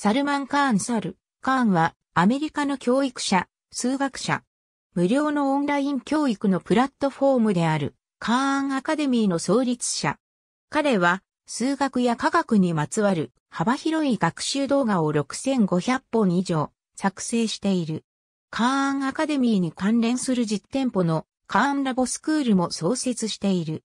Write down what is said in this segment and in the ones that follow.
サルマン・カーン・サル。カーンはアメリカの教育者、数学者。無料のオンライン教育のプラットフォームであるカーンアカデミーの創立者。彼は数学や科学にまつわる幅広い学習動画を6500本以上作成している。カーンアカデミーに関連する実店舗のカーンラボスクールも創設している。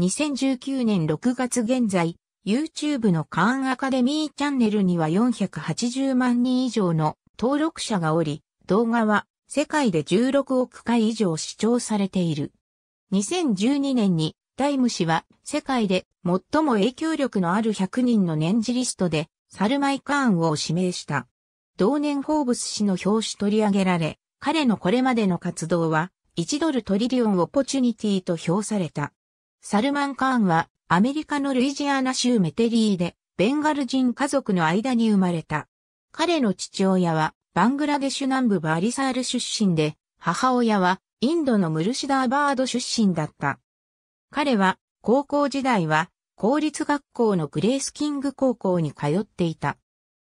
2019年6月現在、YouTube のカーンアカデミーチャンネルには480万人以上の登録者がおり、動画は世界で16億回以上視聴されている。2012年にタイム氏は世界で最も影響力のある100人の年次リストでサルマイ・カーンを指名した。同年フォーブス氏の表紙取り上げられ、彼のこれまでの活動は1ドルトリリオンオポチュニティと評された。サルマン・カーンはアメリカのルイジアナ州メテリーで、ベンガル人家族の間に生まれた。彼の父親は、バングラデシュ南部バリサール出身で、母親は、インドのムルシダーバード出身だった。彼は、高校時代は、公立学校のグレースキング高校に通っていた。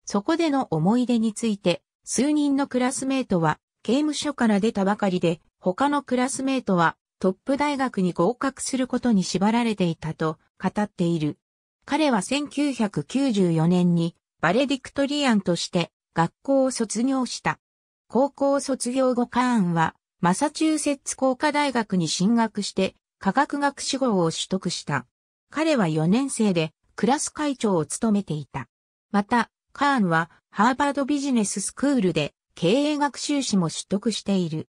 そこでの思い出について、数人のクラスメートは、刑務所から出たばかりで、他のクラスメートは、トップ大学に合格することに縛られていたと語っている。彼は1994年にバレディクトリアンとして学校を卒業した。高校卒業後カーンはマサチューセッツ工科大学に進学して科学学士号を取得した。彼は4年生でクラス会長を務めていた。また、カーンはハーバードビジネススクールで経営学修士も取得している。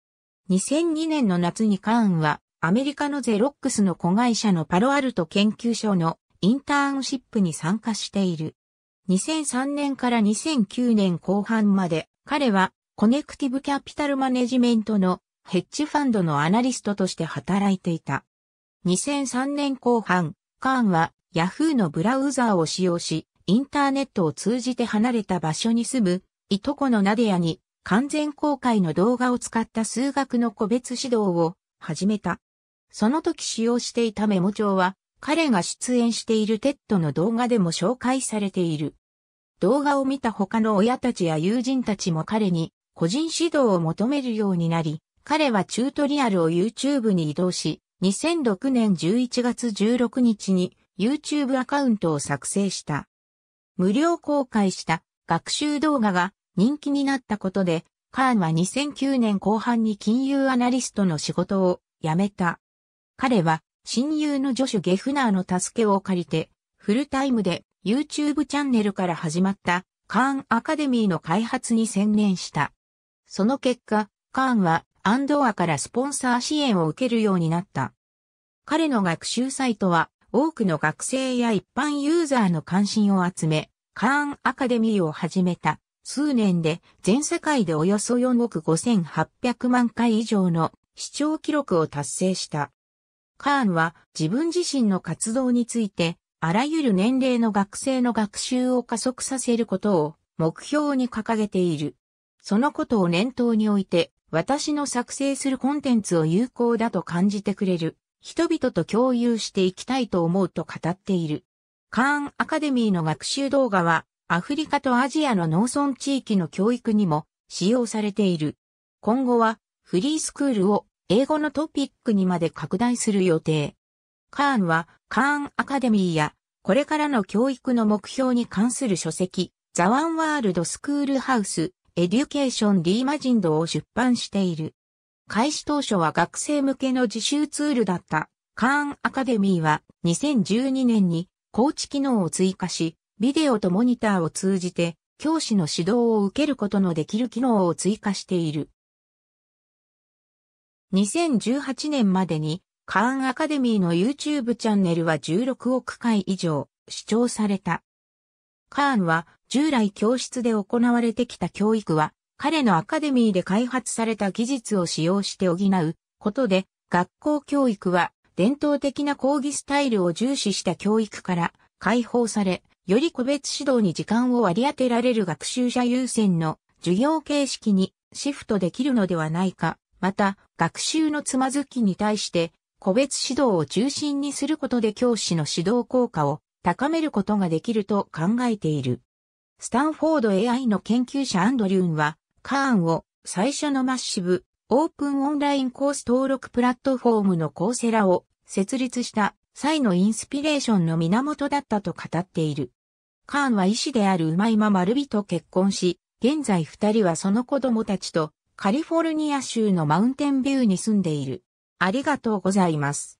2002年の夏にカーンはアメリカのゼロックスの子会社のパロアルト研究所のインターンシップに参加している。2003年から2009年後半まで彼はコネクティブキャピタルマネジメントのヘッジファンドのアナリストとして働いていた。2003年後半、カーンは Yahoo のブラウザーを使用し、インターネットを通じて離れた場所に住む、いとこのナデアに完全公開の動画を使った数学の個別指導を始めた。その時使用していたメモ帳は、彼が出演しているテッドの動画でも紹介されている。動画を見た他の親たちや友人たちも彼に個人指導を求めるようになり、彼はチュートリアルを YouTube に移動し、2006年11月16日に YouTube アカウントを作成した。無料公開した学習動画が人気になったことで、カーンは2009年後半に金融アナリストの仕事を辞めた。彼は親友のジョシュ・ゲフナーの助けを借りて、フルタイムで YouTube チャンネルから始まったカーンアカデミーの開発に専念した。その結果、カーンはアンドアからスポンサー支援を受けるようになった。彼の学習サイトは多くの学生や一般ユーザーの関心を集め、カーンアカデミーを始めた数年で全世界でおよそ4億5800万回以上の視聴記録を達成した。カーンは自分自身の活動について、あらゆる年齢の学生の学習を加速させることを目標に掲げている。そのことを念頭において、私の作成するコンテンツを有効だと感じてくれる人々と共有していきたいと思うと語っている。カーンアカデミーの学習動画はアフリカとアジアの農村地域の教育にも使用されている。今後はフリースクールを英語のトピックにまで拡大する予定。カーンは、カーンアカデミーや、これからの教育の目標に関する書籍、ザワンワールドスクールハウス、エデュケーションリーマジンドを出版している。開始当初は学生向けの自習ツールだった。カーンアカデミーは2012年にコーチ機能を追加し、ビデオとモニターを通じて教師の指導を受けることのできる機能を追加している。2018年までに、カーンアカデミーの YouTube チャンネルは16億回以上視聴された。カーンは従来教室で行われてきた教育は彼のアカデミーで開発された技術を使用して補うことで学校教育は伝統的な講義スタイルを重視した教育から解放され、より個別指導に時間を割り当てられる学習者優先の授業形式にシフトできるのではないかまた、学習のつまずきに対して、個別指導を中心にすることで教師の指導効果を高めることができると考えている。スタンフォード AI の研究者アンドリューンは、カーンを最初のマッシブ、オープンオンラインコース登録プラットフォームのコーセラを設立した際のインスピレーションの源だったと語っている。カーンは医師である馬今丸美と結婚し、現在二人はその子供たちとカリフォルニア州のマウンテンビューに住んでいる。ありがとうございます。